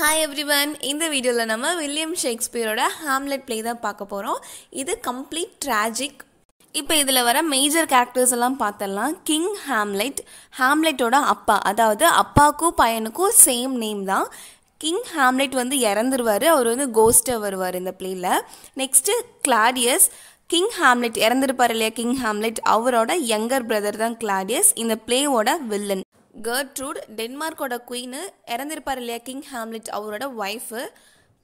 hi everyone இந்த வீடியோவில் நம்ம வில்லியம் ஷேக்ஸ்பியரோட ஹாம்லெட் ப்ளே தான் பார்க்க போகிறோம் இது கம்ப்ளீட் ட்ராஜிக் இப்போ இதில் வர மேஜர் கேரக்டர்ஸ் எல்லாம் பார்த்தலாம் கிங் ஹாம்லெட் ஹாம்லெட்டோட அப்பா அதாவது அப்பாவுக்கும் பையனுக்கும் சேம் நேம் தான் கிங் ஹாம்லெட் வந்து இறந்துருவார் அவர் வந்து கோஸ்ட்டாக வருவார் இந்த பிளேயில் நெக்ஸ்ட்டு கிளாடியஸ் கிங் ஹாம்லெட் இறந்துருப்பார் இல்லையா கிங் ஹாம்லெட் அவரோட யங்கர் பிரதர் தான் கிளாடியஸ் இந்த பிளேவோட வில்லன் கர்ட்ரூட் டென்மார்க்கோட குயின்னு இறந்திருப்பார் இல்லையா கிங் ஹாம்லெட் அவரோட ஒய்ஃபு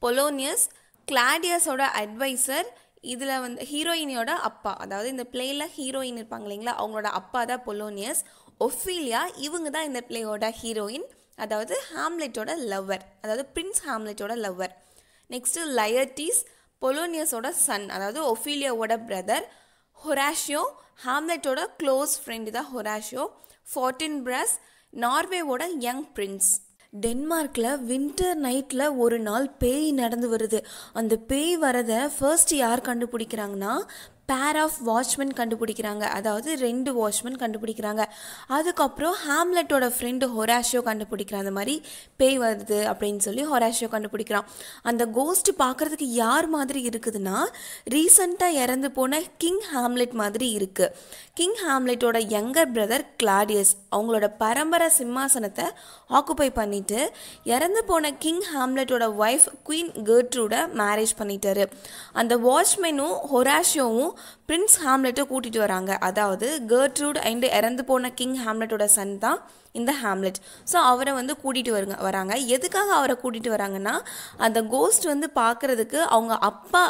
பொலோனியஸ் கிளாடியஸோட அட்வைசர் இதில் வந்து ஹீரோயினியோட அப்பா அதாவது இந்த பிளேயில் ஹீரோயின் இருப்பாங்க இல்லைங்களா அவங்களோட அப்பா தான் பொலோனியஸ் ஒஃபீலியா இவங்க தான் இந்த பிளேயோட ஹீரோயின் அதாவது ஹாம்லெட்டோட லவ்வர் அதாவது பிரின்ஸ் ஹாம்லெட்டோட லவ்வர் நெக்ஸ்ட்டு லயர்டிஸ் பொலோனியஸோட சன் அதாவது ஒஃபீலியாவோட பிரதர் ஹொராஷியோ ஹாம்லெட்டோட க்ளோஸ் ஃப்ரெண்டு தான் ஹொராஷியோ ஃபோர்டின் பிரஸ் நார்வேவோட யங் பிரின்ஸ் டென்மார்க்கில் வின்டர் நைட்டில் ஒரு நாள் பேய் நடந்து வருது அந்த பேய் வரதை ஃபர்ஸ்ட் யார் கண்டுபிடிக்கிறாங்கன்னா பேர் ஆஃப் வாட்ச்மேன் கண்டுபிடிக்கிறாங்க அதாவது ரெண்டு வாட்ச்மேன் கண்டுபிடிக்கிறாங்க அதுக்கப்புறம் ஹேம்லெட்டோட ஃப்ரெண்டு ஹொராஷியோ கண்டுபிடிக்கிற அந்த மாதிரி பேய் வருது அப்படின்னு சொல்லி ஹொராஷியோ கண்டுபிடிக்கிறான் அந்த கோஸ்ட் பார்க்குறதுக்கு யார் மாதிரி இருக்குதுன்னா ரீசண்டாக இறந்து போன கிங் ஹேம்லெட் மாதிரி இருக்குது கிங் ஹாம்லெட்டோட யங்கர் பிரதர் கிளாடியஸ் அவங்களோட பரம்பரை சிம்மாசனத்தை ஆக்குப்பை பண்ணிட்டு இறந்து போன கிங் ஹாம்லெட்டோட ஒய்ஃப் குயின் கேர்ட்ரூட மேரேஜ் பண்ணிட்டாரு அந்த வாட்ச்மேனும் ஹொராஷியோவும் பிரின்ஸ் ஹாம்லெட்டை கூட்டிகிட்டு வராங்க அதாவது கேர்ட்ரூட் அண்ட் இறந்து போன கிங் ஹாம்லெட்டோட சன் தான் இந்த ஹாம்லெட் ஸோ அவரை வந்து கூட்டிகிட்டு வருங்க வராங்க எதுக்காக அவரை கூட்டிகிட்டு வராங்கன்னா அந்த கோஸ்ட் வந்து பார்க்குறதுக்கு அவங்க அப்பா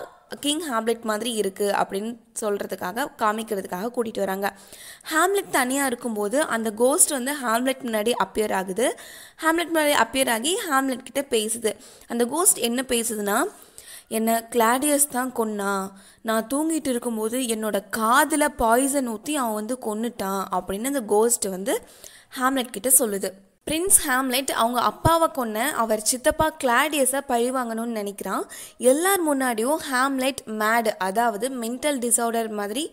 கிங் ஹாம்லெட் மாதிரி இருக்குது அப்படின்னு சொல்கிறதுக்காக காமிக்கிறதுக்காக கூட்டிகிட்டு வராங்க ஹாம்லெட் தனியாக இருக்கும்போது அந்த கோஸ்ட் வந்து ஹாம்லெட் முன்னாடி அப்பியர் ஆகுது ஹாம்லெட் முன்னாடி அப்பியர் ஆகி ஹாம்லெட் கிட்டே பேசுது அந்த கோஸ்ட் என்ன பேசுதுன்னா என்னை கிளாடியஸ் தான் கொன்னா நான் தூங்கிட்டு இருக்கும்போது என்னோட காதில் பாய்சன் ஊற்றி அவன் வந்து கொன்னுட்டான் அப்படின்னு அந்த கோஸ்ட் வந்து ஹாம்லெட் கிட்ட சொல்லுது பிரின்ஸ் ஹேம்லெட் அவங்க அப்பாவை கொன்ன அவர் சித்தப்பா கிளாடியஸை பழிவாங்கணும்னு நினைக்கிறான் எல்லார் முன்னாடியும் ஹேம்லெட் மேடு அதாவது மென்டல் டிசார்டர் மாதிரி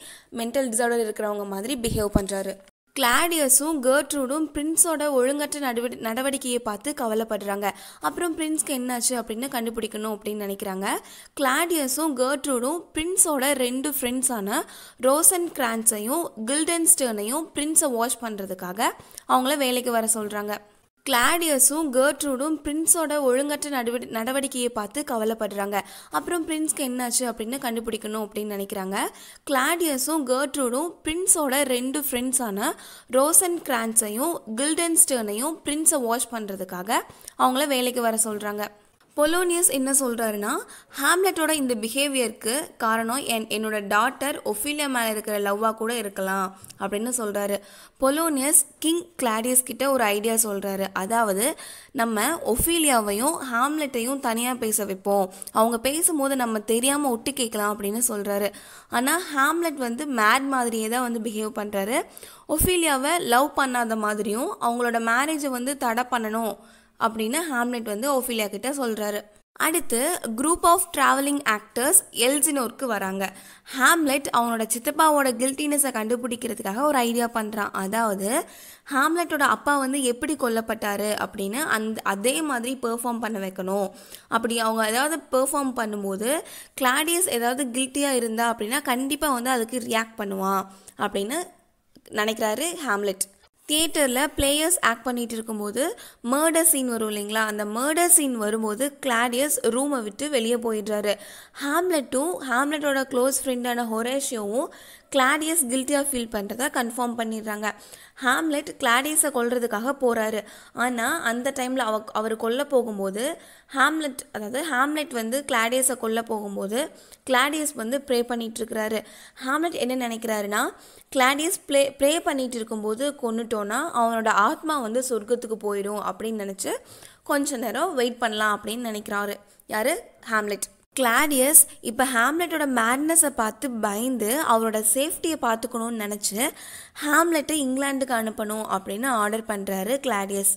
மென்டல் டிசார்டர் இருக்கிறவங்க மாதிரி பிஹேவ் பண்ணுறாரு கிளாடியஸும் கேர்ட்ரூடும் பிரின்ஸோட ஒழுங்கற்ற நடவடி நடவடிக்கையை பார்த்து கவலைப்படுறாங்க அப்புறம் பிரின்ஸ்க்கு என்னாச்சு அப்படின்னு கண்டுபிடிக்கணும் அப்படின்னு நினைக்கிறாங்க கிளாடியஸும் கேர்ட்ரூடும் பிரின்ஸோட ரெண்டு ஃப்ரெண்ட்ஸான ரோசன் கிரான்ஸையும் கில்டன் ஸ்டர்னையும் பிரின்ஸை வாஷ் பண்ணுறதுக்காக அவங்கள வேலைக்கு வர சொல்கிறாங்க கிளாடியஸும் கேர்ட்ரூடும் பிரின்ஸோட ஒழுங்கற்ற நடவடி நடவடிக்கையை பார்த்து கவலைப்படுறாங்க அப்புறம் பிரின்ஸ்க்கு என்னாச்சு அப்படின்னு கண்டுபிடிக்கணும் அப்படின்னு நினைக்கிறாங்க கிளாடியஸும் கேர்ட்ரூடும் பிரின்ஸோட ரெண்டு ஃப்ரெண்ட்ஸான ரோசன் கிரான்ஸையும் கில்டன் ஸ்டர்னையும் பிரின்ஸை வாஷ் பண்ணுறதுக்காக அவங்கள வேலைக்கு வர சொல்கிறாங்க பொலோனியஸ் என்ன சொல்கிறாருன்னா ஹாம்லெட்டோட இந்த பிஹேவியருக்கு காரணம் என் என்னோட டாட்டர் ஒஃபீலியா மேலே இருக்கிற லவ்வாக கூட இருக்கலாம் அப்படின்னு சொல்கிறாரு பொலோனியஸ் கிங் கிளாடியஸ் கிட்ட ஒரு ஐடியா சொல்கிறாரு அதாவது நம்ம ஒஃபீலியாவையும் ஹாம்லெட்டையும் தனியாக பேச வைப்போம் அவங்க பேசும்போது நம்ம தெரியாமல் ஒட்டு கேட்கலாம் அப்படின்னு சொல்கிறாரு ஆனால் ஹாம்லெட் வந்து மேட் மாதிரியே தான் வந்து பிஹேவ் பண்ணுறாரு ஒஃபீலியாவை லவ் பண்ணாத மாதிரியும் அவங்களோட மேரேஜை வந்து தடை பண்ணணும் அப்படின்னு ஹாம்லெட் வந்து ஓஃபிலியா கிட்ட சொல்கிறாரு அடுத்து குரூப் ஆஃப் ட்ராவலிங் ஆக்டர்ஸ் எல்ஜினோருக்கு வராங்க ஹாம்லெட் அவனோட சித்தப்பாவோட கில்ட்டினஸை கண்டுபிடிக்கிறதுக்காக ஒரு ஐடியா பண்ணுறான் அதாவது ஹாம்லெட்டோட அப்பா வந்து எப்படி கொல்லப்பட்டாரு அப்படின்னு அந்த அதே மாதிரி பெர்ஃபார்ம் பண்ண வைக்கணும் அப்படி அவங்க ஏதாவது பெர்ஃபார்ம் பண்ணும்போது கிளாடியஸ் ஏதாவது கில்ட்டியாக இருந்தா அப்படின்னா கண்டிப்பாக வந்து அதுக்கு ரியாக்ட் பண்ணுவான் அப்படின்னு நினைக்கிறாரு ஹாம்லெட் தியேட்டரில் பிளேயர்ஸ் ஆக்ட் பண்ணிகிட்டு இருக்கும்போது மர்டர் சீன் வரும் இல்லைங்களா அந்த மர்டர் சீன் வரும்போது கிளாடியஸ் ரூமை விட்டு வெளியே போயிடுறாரு ஹாம்லெட்டும் ஹாம்லெட்டோட க்ளோஸ் ஃப்ரெண்டான ஹொரேஷியோவும் கிளாடியஸ் கில்ட்டியாக ஃபீல் பண்ணுறத கன்ஃபார்ம் பண்ணிடுறாங்க ஹாம்லெட் கிளாடியஸை கொள்றதுக்காக போகிறாரு ஆனால் அந்த டைமில் அவ அவர் கொல்ல போகும்போது ஹாம்லெட் அதாவது ஹாம்லெட் வந்து கிளாடியஸை கொல்ல போகும்போது கிளாடியஸ் வந்து ப்ரே பண்ணிகிட்ருக்கிறாரு ஹாம்லெட் என்ன நினைக்கிறாருன்னா கிளாடியஸ் ப்ளே ப்ரே பண்ணிகிட்டு இருக்கும்போது கொண்டுட்டோன்னா அவனோட ஆத்மா வந்து சொர்க்கத்துக்கு போயிடும் அப்படின்னு நினச்சி கொஞ்ச நேரம் வெயிட் பண்ணலாம் அப்படின்னு நினைக்கிறாரு யார் ஹாம்லெட் கிளாடியஸ் இப்போ ஹேம்லெட்டோட மேட்னஸை பார்த்து பயந்து அவரோட சேஃப்டியை பார்த்துக்கணும்னு நினச்சி ஹேம்லெட்டை இங்கிலாந்துக்கு அனுப்பணும் அப்படின்னு ஆர்டர் பண்ணுறாரு கிளாடியஸ்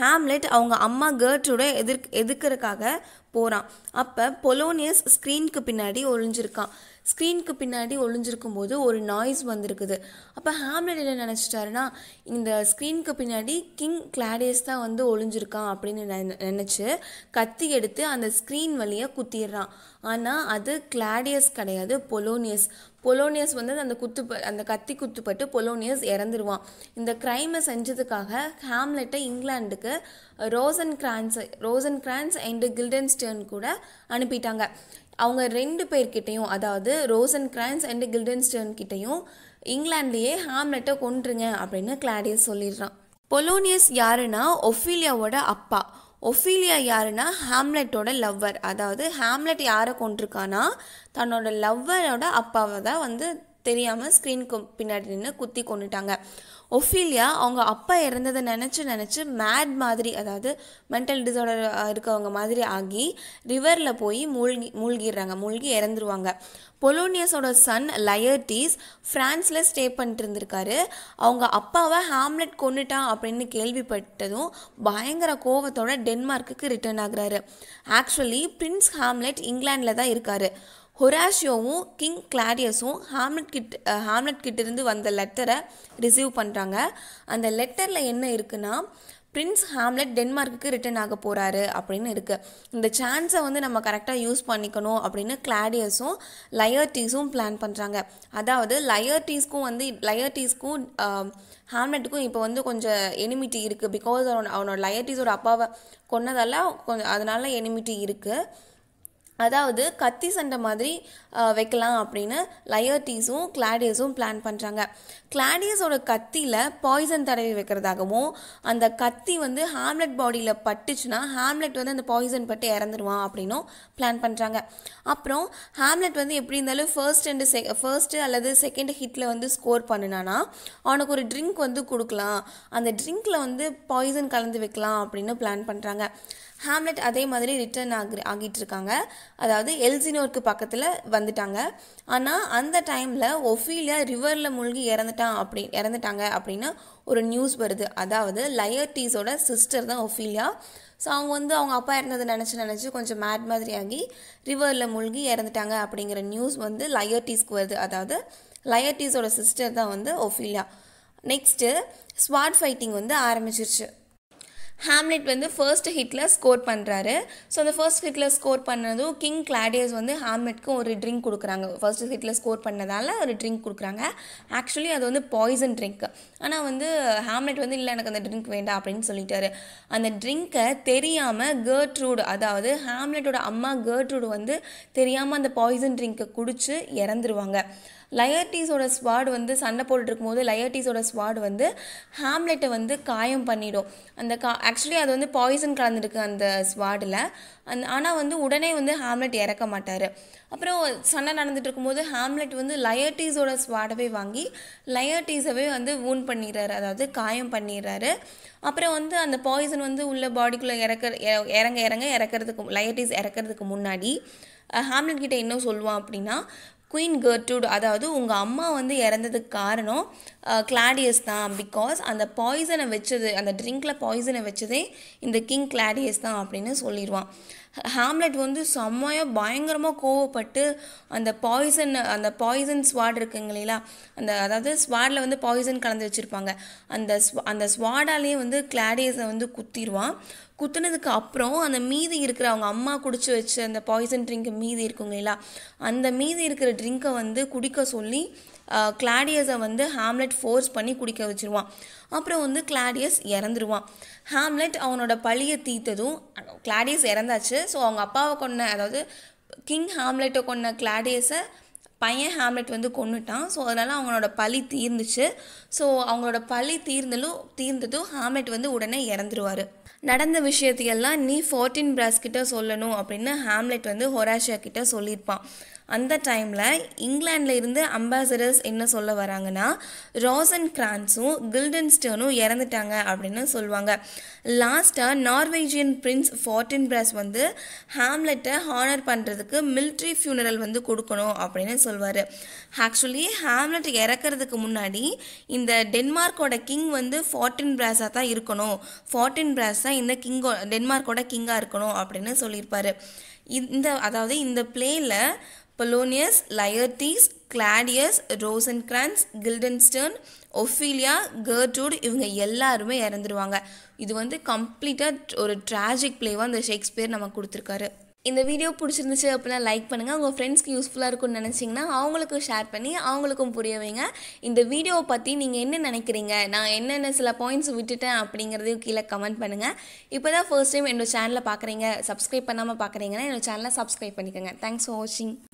ஹேம்லெட் அவங்க அம்மா கேர்ட்ரோட எதிர்க் எதிர்க்கிறதுக்காக போகிறான் அப்போ பொலோனியஸ் ஸ்க்ரீனுக்கு பின்னாடி ஒழிஞ்சிருக்கான் ஸ்க்ரீனுக்கு பின்னாடி ஒளிஞ்சிருக்கும் போது ஒரு நாய்ஸ் வந்திருக்குது அப்போ ஹேம்லெட் என்ன நினச்சிட்டாருன்னா இந்த ஸ்க்ரீனுக்கு பின்னாடி கிங் கிளாடியஸ் தான் வந்து ஒளிஞ்சிருக்கான் அப்படின்னு நினச்சி கத்தி எடுத்து அந்த ஸ்க்ரீன் வழியாக குத்திடுறான் ஆனால் அது கிளாடியஸ் கிடையாது பொலோனியஸ் பொலோனியஸ் வந்து அந்த குத்து அந்த கத்தி குத்துப்பட்டு பொலோனியஸ் இறந்துருவான் இந்த கிரைமை செஞ்சதுக்காக ஹேம்லெட்டை இங்கிலாந்துக்கு Rosencrantz Rosencrantz and Guildenstern கூட அனுப்பிட்டாங்க அவங்க ரெண்டு பேர்கிட்டையும் அதாவது ரோசன் கிரான்ஸ் அண்ட் கில்டன்ஸ்டர்ன் கிட்டையும் இங்கிலாந்துலேயே ஹாம்லெட்டை கொன்றுங்க அப்படின்னு கிளாடியஸ் சொல்லிடுறான் பொலோனியஸ் யாருன்னா ஒஃபீலியாவோட அப்பா ஒஃபீலியா யாருன்னா ஹாம்லெட்டோட லவ்வர் அதாவது ஹாம்லெட் யாரை கொண்டிருக்கானா தன்னோட லவ்வரோட அப்பாவை தான் வந்து தெரியாமல் ஸ்க்ரீனுக்கு பின்னாடி நின்று குத்தி கொண்டுட்டாங்க ஒஃபீலியா அவங்க அப்பா இறந்ததை நினச்சி நினச்சி மேட் மாதிரி அதாவது மென்டல் டிசார்டர் இருக்கவங்க மாதிரி ஆகி ரிவரில் போய் மூழ்கி மூழ்கிடுறாங்க மூழ்கி இறந்துருவாங்க பொலோனியஸோட சன் லயர்டிஸ் ஃப்ரான்ஸில் ஸ்டே பண்ணிட்டு இருந்திருக்காரு அவங்க அப்பாவை ஹாம்லெட் கொண்டுட்டான் அப்படின்னு கேள்விப்பட்டதும் பயங்கர கோவத்தோட டென்மார்க்குக்கு ரிட்டர்ன் ஆகுறாரு ஆக்சுவலி பிரின்ஸ் ஹாம்லெட் இங்கிலாண்டில் தான் இருக்காரு ஹொராஷியோவும் கிங் கிளாடியஸும் ஹாம்லெட் கிட் ஹாம்லெட் கிட்டேருந்து வந்த லெட்டரை ரிசீவ் பண்ணுறாங்க அந்த லெட்டரில் என்ன இருக்குன்னா பிரின்ஸ் ஹாம்லெட் டென்மார்க்குக்கு ரிட்டர்ன் ஆக போகிறாரு அப்படின்னு இருக்குது இந்த சான்ஸை வந்து நம்ம கரெக்டாக யூஸ் பண்ணிக்கணும் அப்படின்னு கிளாடியஸும் லயர்டீஸும் பிளான் பண்ணுறாங்க அதாவது லயர்டீஸ்க்கும் வந்து லயர்டீஸ்க்கும் ஹாம்லெட்டுக்கும் இப்போ வந்து கொஞ்சம் எனிமிட்டி இருக்குது பிகாஸ் அவனோட லயர்டீஸோட அப்பாவை கொன்னதால கொஞ்சம் அதனால எனிமிட்டி இருக்குது அதாவது கத்தி சண்டை மாதிரி வைக்கலாம் அப்படின்னு லயர்டீஸும் கிளாடியஸும் பிளான் பண்ணுறாங்க கிளாடியஸோட கத்தியில் பாய்சன் தடவி வைக்கிறதாகவும் அந்த கத்தி வந்து ஹாம்லெட் பாடியில் பட்டுச்சுன்னா ஹாம்லெட் வந்து அந்த பாய்சன் பட்டு இறந்துருவான் அப்படின்னும் பிளான் பண்ணுறாங்க அப்புறம் ஹாம்லெட் வந்து எப்படி இருந்தாலும் ஃபர்ஸ்ட் அண்டு செ ஃபர்ஸ்ட்டு அல்லது செகண்ட் ஹிட்டில் வந்து ஸ்கோர் பண்ணினானா அவனுக்கு ஒரு ட்ரிங்க் வந்து கொடுக்கலாம் அந்த ட்ரிங்க்கில் வந்து பாய்சன் கலந்து வைக்கலாம் அப்படின்னு பிளான் பண்ணுறாங்க ஹாம்லெட் அதே மாதிரி ரிட்டர்ன் ஆகி ஆகிட்டு இருக்காங்க அதாவது எல்சினோருக்கு பக்கத்தில் வந்துட்டாங்க ஆனால் அந்த டைமில் ஒஃபீலியா ரிவரில் மூழ்கி இறந்துட்டான் அப்படி இறந்துட்டாங்க அப்படின்னு ஒரு நியூஸ் வருது அதாவது லயர்டீஸோட சிஸ்டர் தான் ஒஃபீலியா ஸோ அவங்க வந்து அவங்க அப்பா இறந்ததை நினச்சி நினச்சி கொஞ்சம் மேட் மாதிரி ஆகி ரிவரில் மூழ்கி இறந்துட்டாங்க அப்படிங்கிற நியூஸ் வந்து லயர்டீஸ்க்கு வருது அதாவது லயர்டீஸோட சிஸ்டர் தான் வந்து ஒஃபீலியா நெக்ஸ்ட்டு ஸ்வாட் ஃபைட்டிங் வந்து ஆரம்பிச்சிருச்சு ஹாம்லெட் வந்து ஃபர்ஸ்ட் ஹிட்டில் ஸ்கோர் பண்ணுறாரு ஸோ அந்த ஃபர்ஸ்ட் ஹிட்டில் ஸ்கோர் பண்ணதும் கிங் கிளாடியஸ் வந்து ஹாம்லெட்க்கு ஒரு ட்ரிங்க் கொடுக்குறாங்க ஃபர்ஸ்ட் ஹிட்டில் ஸ்கோர் பண்ணதால் ஒரு ட்ரிங்க் கொடுக்குறாங்க ஆக்சுவலி அது வந்து பாய்சன் ட்ரிங்க் ஆனால் வந்து ஹாம்லெட் வந்து இல்லை எனக்கு அந்த ட்ரிங்க் வேண்டாம் அப்படின்னு சொல்லிட்டாரு அந்த ட்ரிங்க்கை தெரியாமல் கேர்ட்ரூடு அதாவது ஹாம்லெட்டோட அம்மா கேர்ட்ரூடு வந்து தெரியாமல் அந்த பாய்சன் ட்ரிங்க்கை குடித்து இறந்துருவாங்க லயர்டீஸோட ஸ்வாட் வந்து சண்டை போட்டுருக்கும் போது லயர்டீஸோட ஸ்வாட் வந்து ஹாம்லெட்டை வந்து காயம் பண்ணிடும் அந்த கா ஆக்சுவலி அது வந்து பாய்சன் கலந்துருக்கு அந்த ஸ்வாடில் அந் ஆனால் வந்து உடனே வந்து ஹாம்லெட் இறக்க மாட்டார் அப்புறம் சண்டை நடந்துட்டு இருக்கும்போது ஹாம்லெட் வந்து லயர்டீஸோட ஸ்வாடவே வாங்கி லயர்டீஸவே வந்து ஊன் பண்ணிடுறாரு அதாவது காயம் பண்ணிடுறாரு அப்புறம் வந்து அந்த பாய்சன் வந்து உள்ள பாடிக்குள்ளே இறக்க இறங்க இறங்க இறக்கிறதுக்கு லயர்டீஸ் இறக்கிறதுக்கு முன்னாடி ஹாம்லெட் கிட்டே என்ன சொல்லுவான் அப்படின்னா குயின் கர்ட்ரூட் அதாவது உங்கள் அம்மா வந்து இறந்ததுக்கு காரணம் கிளாடியஸ் தான் பிகாஸ் அந்த பாய்சனை வச்சது அந்த ட்ரிங்கில் பாய்சனை வச்சதே இந்த கிங் கிளாடியஸ் தான் அப்படின்னு சொல்லிடுவான் ஹேம்லெட் வந்து செம்மையாக பயங்கரமாக கோவப்பட்டு அந்த பாய்சன் அந்த பாய்சன் ஸ்வாட் இருக்குங்க இல்லைங்களா அந்த அதாவது ஸ்வாடில் வந்து பாய்சன் கலந்து வச்சுருப்பாங்க அந்த அந்த ஸ்வாடாலேயே வந்து கிளாடியஸை வந்து குத்திடுவான் குத்துனதுக்கு அப்புறம் அந்த மீதி இருக்கிற அவங்க அம்மா குடிச்சு வச்ச அந்த பாய்சன் ட்ரிங்க் மீதி இருக்குங்க இல்லையா அந்த மீதி இருக்கிற ட்ரிங்க்கை வந்து குடிக்க சொல்லி கிளாடியஸை வந்து ஹாம்லெட் ஃபோர்ஸ் பண்ணி குடிக்க வச்சுருவான் அப்புறம் வந்து கிளாடியஸ் இறந்துருவான் ஹாம்லெட் அவனோட பழியை தீர்த்ததும் கிளாடியஸ் இறந்தாச்சு ஸோ அவங்க அப்பாவை கொண்ட அதாவது கிங் ஹாம்லெட்டை கொண்ட கிளாடியஸை பையன் ஹேம்லெட் வந்து கொண்டுட்டான் ஸோ அதனால் அவங்களோட பழி தீர்ந்துச்சு ஸோ அவங்களோட பழி தீர்ந்தலும் தீர்ந்ததும் ஹாம்லெட் வந்து உடனே இறந்துருவார் நடந்த விஷயத்தையெல்லாம் நீ ஃபோர்டீன் பிராஸ் கிட்ட சொல்லணும் அப்படின்னு ஹாம்லெட் வந்து ஹொராஷியா கிட்ட சொல்லியிருப்பான் அந்த டைமில் இங்கிலாண்டில் இருந்து அம்பாசடர்ஸ் என்ன சொல்ல வராங்கன்னா ராசன் கிரான்ஸும் கில்டன்ஸ்டர்னும் இறந்துட்டாங்க அப்படின்னு சொல்லுவாங்க லாஸ்ட்டாக நார்வேஜியன் பிரின்ஸ் ஃபார்டின் பிராஸ் வந்து ஹேம்லெட்டை ஹானர் பண்ணுறதுக்கு மில்ட்ரி ஃபியூனரல் வந்து கொடுக்கணும் அப்படின்னு சொல்வார் ஆக்சுவலி ஹேம்லெட் இறக்கிறதுக்கு முன்னாடி இந்த டென்மார்க்கோட கிங் வந்து ஃபார்டின் பிராஸாக தான் இருக்கணும் ஃபார்டின் பிராஸ் தான் இந்த கிங்கோ டென்மார்க்கோட கிங்காக இருக்கணும் அப்படின்னு சொல்லியிருப்பாரு இந்த அதாவது இந்த பிளேயில் பொலோனியஸ் லயர்டீஸ் கிளாடியஸ் அண்ட் கிரான்ஸ் கில்டன்ஸ்டர்ன் ஒஃபீலியா கர்ட்ரூட் இவங்க எல்லாருமே இறந்துருவாங்க இது வந்து கம்ப்ளீட்டாக ஒரு ட்ராஜிக் பிளேவாக அந்த ஷேக்ஸ்பியர் நம்ம கொடுத்துருக்காரு இந்த வீடியோ பிடிச்சிருந்துச்சு அப்படின்னா லைக் பண்ணுங்கள் உங்கள் ஃப்ரெண்ட்ஸ்க்கு யூஸ்ஃபுல்லாக இருக்கும்னு நினச்சிங்கன்னா அவங்களுக்கும் ஷேர் பண்ணி அவங்களுக்கும் புரிய வைங்க இந்த வீடியோவை பற்றி நீங்கள் என்ன நினைக்கிறீங்க நான் என்னென்ன சில பாயிண்ட்ஸ் விட்டுட்டேன் அப்படிங்கிறதையும் கீழே கமெண்ட் பண்ணுங்கள் இப்போ தான் ஃபர்ஸ்ட் டைம் என்னோடய சேனலை பார்க்குறீங்க சப்ஸ்கிரைப் பண்ணாமல் பார்க்குறீங்கன்னா என்னோடய சேனலை சப்ஸ்கிரைப் பண்ணிக்கோங்க தேங்க்ஸ் ஃபார் வாட்சிங்